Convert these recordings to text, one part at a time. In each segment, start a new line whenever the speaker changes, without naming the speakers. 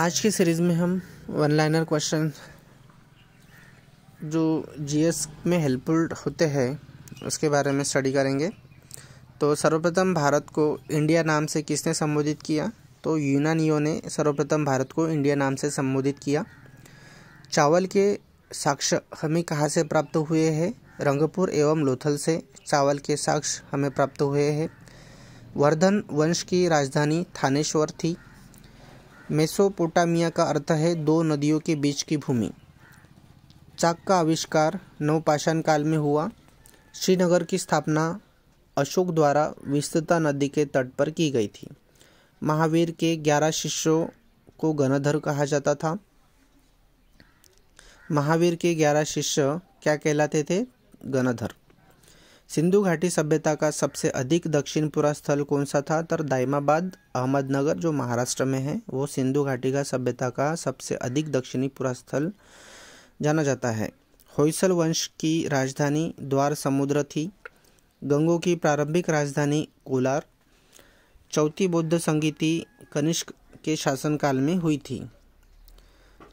आज की सीरीज़ में हम वन लाइनर क्वेश्चन जो जीएस में हेल्पफुल होते हैं उसके बारे में स्टडी करेंगे तो सर्वप्रथम भारत को इंडिया नाम से किसने संबोधित किया तो यूनानियों ने सर्वप्रथम भारत को इंडिया नाम से संबोधित किया चावल के साक्ष्य हमें कहाँ से प्राप्त हुए हैं रंगपुर एवं लोथल से चावल के साक्ष्य हमें प्राप्त हुए हैं वर्धन वंश की राजधानी थानेश्वर थी मेसोपोटामिया का अर्थ है दो नदियों के बीच की भूमि चाक का आविष्कार नवपाषाण काल में हुआ श्रीनगर की स्थापना अशोक द्वारा विस्तृता नदी के तट पर की गई थी महावीर के ग्यारह शिष्यों को गणधर कहा जाता था महावीर के ग्यारह शिष्य क्या कहलाते थे गणधर सिंधु घाटी सभ्यता का सबसे अधिक दक्षिण पूरा स्थल कौन सा था तो दाइमाबाद अहमदनगर जो महाराष्ट्र में है वो सिंधु घाटी का सभ्यता का सबसे अधिक दक्षिणी पूरा स्थल जाना जाता है होयसल वंश की राजधानी द्वार समुद्र थी गंगों की प्रारंभिक राजधानी कोलार चौथी बौद्ध संगीति कनिष्क के शासनकाल में हुई थी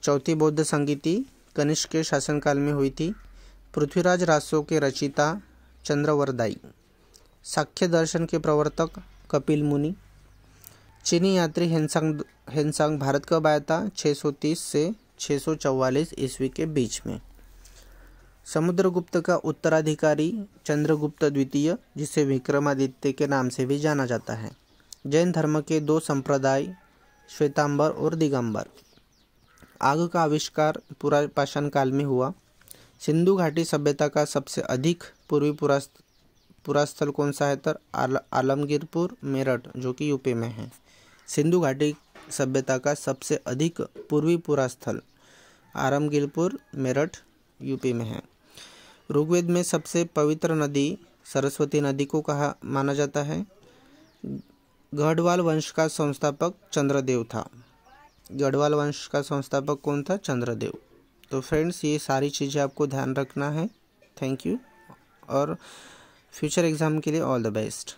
चौथी बौद्ध संगीति कनिष्क के शासनकाल में हुई थी पृथ्वीराज रासो के रचिता चंद्रवरदाई साख्य दर्शन के प्रवर्तक कपिल मुनि चीनी यात्री हेनसंग हेनसंग भारत कब आया था 630 से 644 ईस्वी के बीच में समुद्रगुप्त का उत्तराधिकारी चंद्रगुप्त द्वितीय जिसे विक्रमादित्य के नाम से भी जाना जाता है जैन धर्म के दो संप्रदाय श्वेतांबर और दिगंबर आग का आविष्कार पूरा पाषाण काल में हुआ सिंधु घाटी सभ्यता का सबसे अधिक पूर्वी पुरा पुरास्थल कौन सा है तर आल, आलमगीरपुर मेरठ जो कि यूपी में है सिंधु घाटी सभ्यता का सबसे अधिक पूर्वी पुरास्थल आलमगीरपुर मेरठ यूपी में है ऋग्वेद में सबसे पवित्र नदी सरस्वती नदी को कहा माना जाता है गढ़वाल वंश का संस्थापक चंद्रदेव था गढ़वाल वंश का संस्थापक कौन था चंद्रदेव तो फ्रेंड्स ये सारी चीज़ें आपको ध्यान रखना है थैंक यू और फ्यूचर एग्ज़ाम के लिए ऑल द बेस्ट